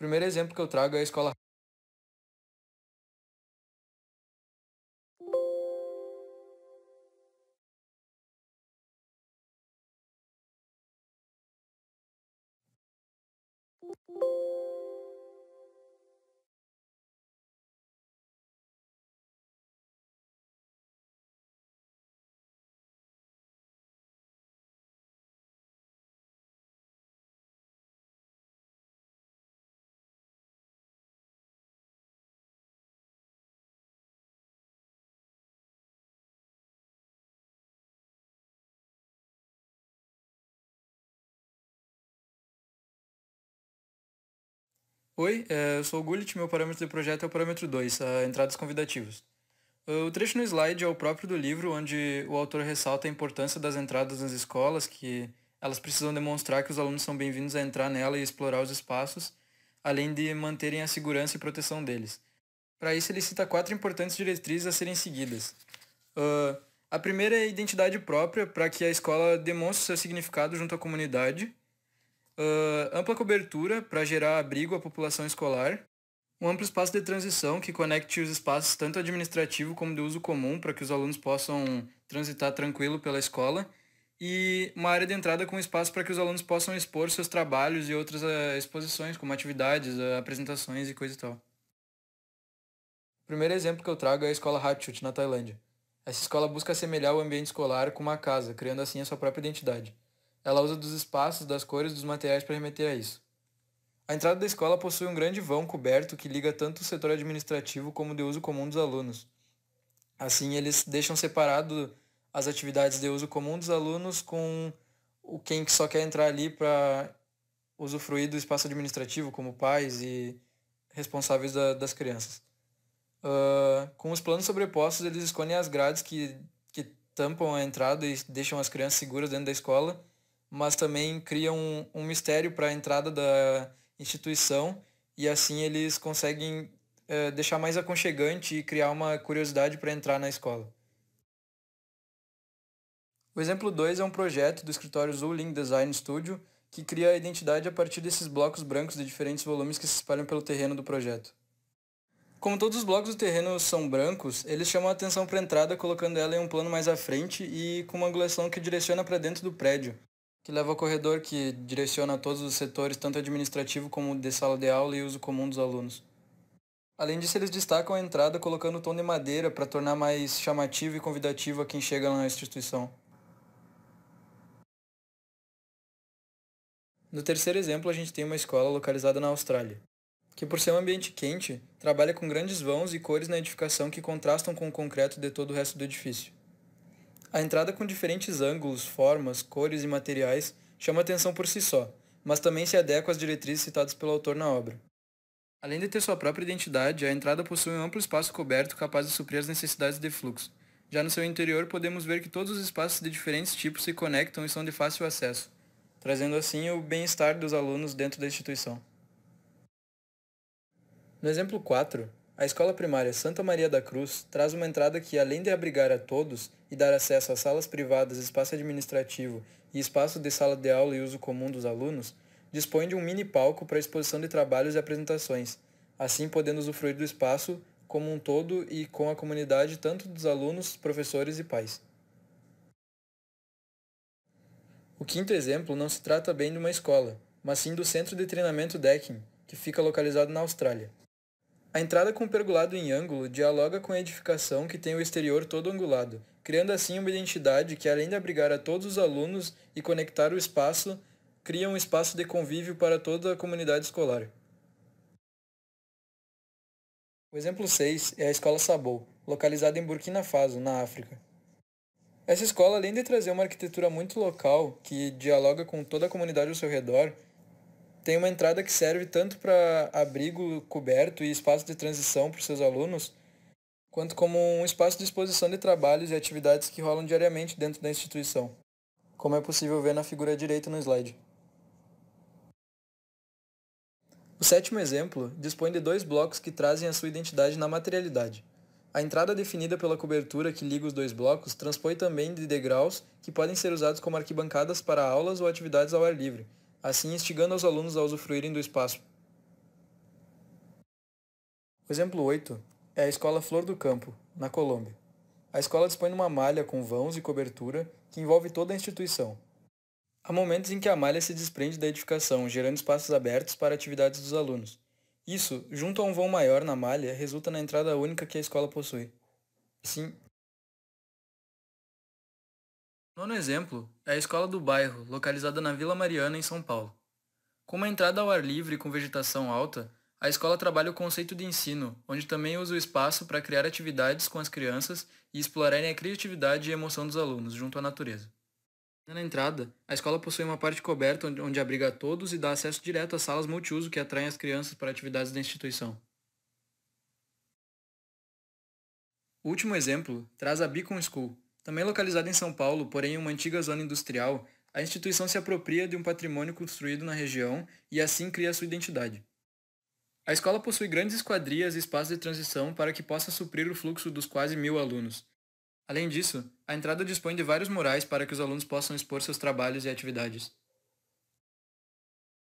O primeiro exemplo que eu trago é a escola Oi, é, eu sou o Gullit, meu parâmetro de projeto é o parâmetro 2, é, entradas convidativas. O trecho no slide é o próprio do livro, onde o autor ressalta a importância das entradas nas escolas, que elas precisam demonstrar que os alunos são bem-vindos a entrar nela e explorar os espaços, além de manterem a segurança e proteção deles. Para isso, ele cita quatro importantes diretrizes a serem seguidas. Uh, a primeira é a identidade própria, para que a escola demonstre seu significado junto à comunidade uh, ampla cobertura para gerar abrigo à população escolar, um amplo espaço de transição que conecte os espaços tanto administrativo como de uso comum para que os alunos possam transitar tranquilo pela escola e uma área de entrada com espaço para que os alunos possam expor seus trabalhos e outras uh, exposições, como atividades, uh, apresentações e coisa e tal. O primeiro exemplo que eu trago é a escola Hatchut, na Tailândia. Essa escola busca assemelhar o ambiente escolar com uma casa, criando assim a sua própria identidade. Ela usa dos espaços, das cores, dos materiais para remeter a isso. A entrada da escola possui um grande vão coberto que liga tanto o setor administrativo como o de uso comum dos alunos. Assim, eles deixam separado as atividades de uso comum dos alunos com o quem só quer entrar ali para usufruir do espaço administrativo, como pais e responsáveis da, das crianças. Uh, com os planos sobrepostos, eles escondem as grades que, que tampam a entrada e deixam as crianças seguras dentro da escola mas também cria um, um mistério para a entrada da instituição e assim eles conseguem é, deixar mais aconchegante e criar uma curiosidade para entrar na escola. O exemplo 2 é um projeto do escritório Zuling Design Studio que cria a identidade a partir desses blocos brancos de diferentes volumes que se espalham pelo terreno do projeto. Como todos os blocos do terreno são brancos, eles chamam a atenção para a entrada colocando ela em um plano mais à frente e com uma angulação que direciona para dentro do prédio, que leva ao corredor que direciona todos os setores, tanto administrativo como de sala de aula e uso comum dos alunos. Além disso, eles destacam a entrada colocando o tom de madeira para tornar mais chamativo e convidativo a quem chega na instituição. No terceiro exemplo, a gente tem uma escola localizada na Austrália, que por ser um ambiente quente, trabalha com grandes vãos e cores na edificação que contrastam com o concreto de todo o resto do edifício. A entrada com diferentes ângulos, formas, cores e materiais chama atenção por si só, mas também se adequa às diretrizes citadas pelo autor na obra. Além de ter sua própria identidade, a entrada possui um amplo espaço coberto capaz de suprir as necessidades de fluxo. Já no seu interior, podemos ver que todos os espaços de diferentes tipos se conectam e são de fácil acesso, trazendo assim o bem-estar dos alunos dentro da instituição. No exemplo 4, a Escola Primária Santa Maria da Cruz traz uma entrada que, além de abrigar a todos, e dar acesso a salas privadas, espaço administrativo e espaço de sala de aula e uso comum dos alunos, dispõe de um mini palco para exposição de trabalhos e apresentações, assim podendo usufruir do espaço como um todo e com a comunidade tanto dos alunos, professores e pais. O quinto exemplo não se trata bem de uma escola, mas sim do Centro de Treinamento Decking, que fica localizado na Austrália. A entrada com o pergolado em ângulo dialoga com a edificação que tem o exterior todo angulado, criando assim uma identidade que, além de abrigar a todos os alunos e conectar o espaço, cria um espaço de convívio para toda a comunidade escolar. O exemplo 6 é a Escola Sabou, localizada em Burkina Faso, na África. Essa escola, além de trazer uma arquitetura muito local, que dialoga com toda a comunidade ao seu redor, tem uma entrada que serve tanto para abrigo coberto e espaço de transição para os seus alunos, quanto como um espaço de exposição de trabalhos e atividades que rolam diariamente dentro da instituição, como é possível ver na figura direita no slide. O sétimo exemplo dispõe de dois blocos que trazem a sua identidade na materialidade. A entrada definida pela cobertura que liga os dois blocos transpõe também de degraus que podem ser usados como arquibancadas para aulas ou atividades ao ar livre, assim instigando os alunos a usufruírem do espaço. Exemplo 8 é a Escola Flor do Campo, na Colômbia. A escola dispõe de uma malha com vãos e cobertura que envolve toda a instituição. Há momentos em que a malha se desprende da edificação, gerando espaços abertos para atividades dos alunos. Isso, junto a um vão maior na malha, resulta na entrada única que a escola possui. Assim, Nono exemplo é a escola do bairro, localizada na Vila Mariana, em São Paulo. Com uma entrada ao ar livre e com vegetação alta, a escola trabalha o conceito de ensino, onde também usa o espaço para criar atividades com as crianças e explorarem a criatividade e emoção dos alunos junto à natureza. Na entrada, a escola possui uma parte coberta onde abriga todos e dá acesso direto às salas multiuso que atraem as crianças para atividades da instituição. O último exemplo traz a Beacon School, também localizada em São Paulo, porém em uma antiga zona industrial, a instituição se apropria de um patrimônio construído na região e assim cria sua identidade. A escola possui grandes esquadrias e espaços de transição para que possa suprir o fluxo dos quase mil alunos. Além disso, a entrada dispõe de vários murais para que os alunos possam expor seus trabalhos e atividades.